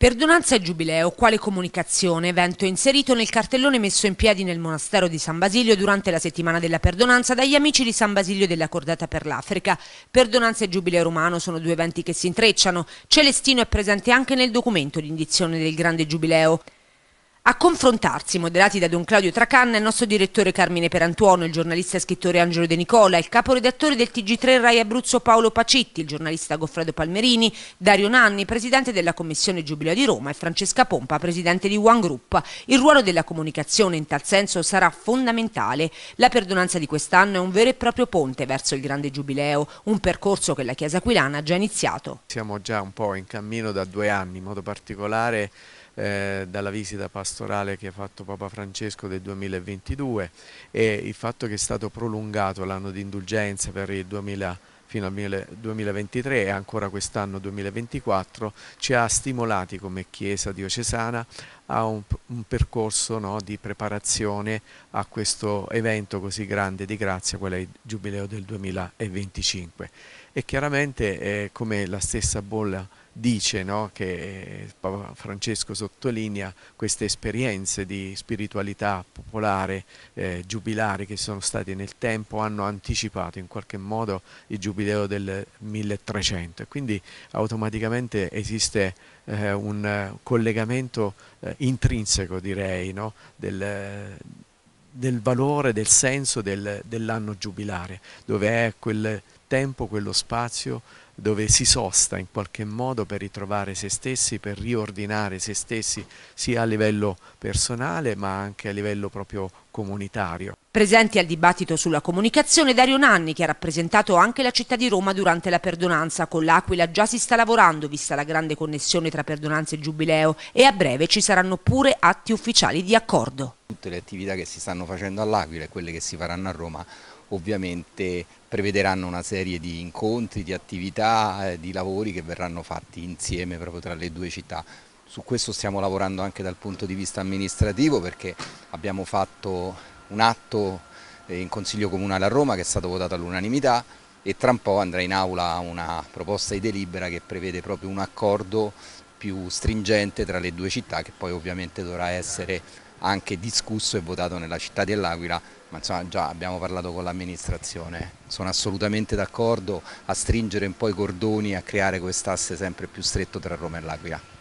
Perdonanza e Giubileo, quale comunicazione? Evento inserito nel cartellone messo in piedi nel monastero di San Basilio durante la settimana della perdonanza dagli amici di San Basilio della Cordata per l'Africa. Perdonanza e Giubileo Romano sono due eventi che si intrecciano. Celestino è presente anche nel documento di indizione del Grande Giubileo. A confrontarsi, moderati da Don Claudio Tracanna, il nostro direttore Carmine Perantuono, il giornalista e scrittore Angelo De Nicola, il caporedattore del TG3 Rai Abruzzo Paolo Pacitti, il giornalista Goffredo Palmerini, Dario Nanni, presidente della Commissione Giubileo di Roma e Francesca Pompa, presidente di One Group. Il ruolo della comunicazione in tal senso sarà fondamentale. La perdonanza di quest'anno è un vero e proprio ponte verso il grande Giubileo, un percorso che la Chiesa Aquilana ha già iniziato. Siamo già un po' in cammino da due anni, in modo particolare eh, dalla visita pastorale che ha fatto Papa Francesco del 2022 e il fatto che è stato prolungato l'anno di indulgenza per il 2022 fino al 2023 e ancora quest'anno 2024 ci ha stimolati come Chiesa diocesana a un, un percorso no, di preparazione a questo evento così grande di grazia, quello è il Giubileo del 2025. E chiaramente eh, come la stessa bolla dice no, che eh, Papa Francesco sottolinea queste esperienze di spiritualità popolare, eh, giubilare che sono state nel tempo, hanno anticipato in qualche modo i giubilei Giubileo del 1300 quindi automaticamente esiste eh, un collegamento eh, intrinseco direi no? del, del, valore, del senso del, dell'anno giubilare, dove è quel tempo, quello spazio dove si sosta in qualche modo per ritrovare se stessi, per riordinare se stessi sia a livello personale ma anche a livello proprio comunitario. Presenti al dibattito sulla comunicazione Dario Nanni, che ha rappresentato anche la città di Roma durante la perdonanza. Con l'Aquila già si sta lavorando, vista la grande connessione tra perdonanza e giubileo, e a breve ci saranno pure atti ufficiali di accordo. Tutte le attività che si stanno facendo all'Aquila e quelle che si faranno a Roma ovviamente prevederanno una serie di incontri, di attività, eh, di lavori che verranno fatti insieme proprio tra le due città. Su questo stiamo lavorando anche dal punto di vista amministrativo perché abbiamo fatto un atto eh, in Consiglio Comunale a Roma che è stato votato all'unanimità e tra un po' andrà in aula una proposta di delibera che prevede proprio un accordo più stringente tra le due città che poi ovviamente dovrà essere anche discusso e votato nella città dell'Aquila, ma insomma già abbiamo parlato con l'amministrazione, sono assolutamente d'accordo a stringere un po' i cordoni e a creare quest'asse sempre più stretto tra Roma e l'Aquila.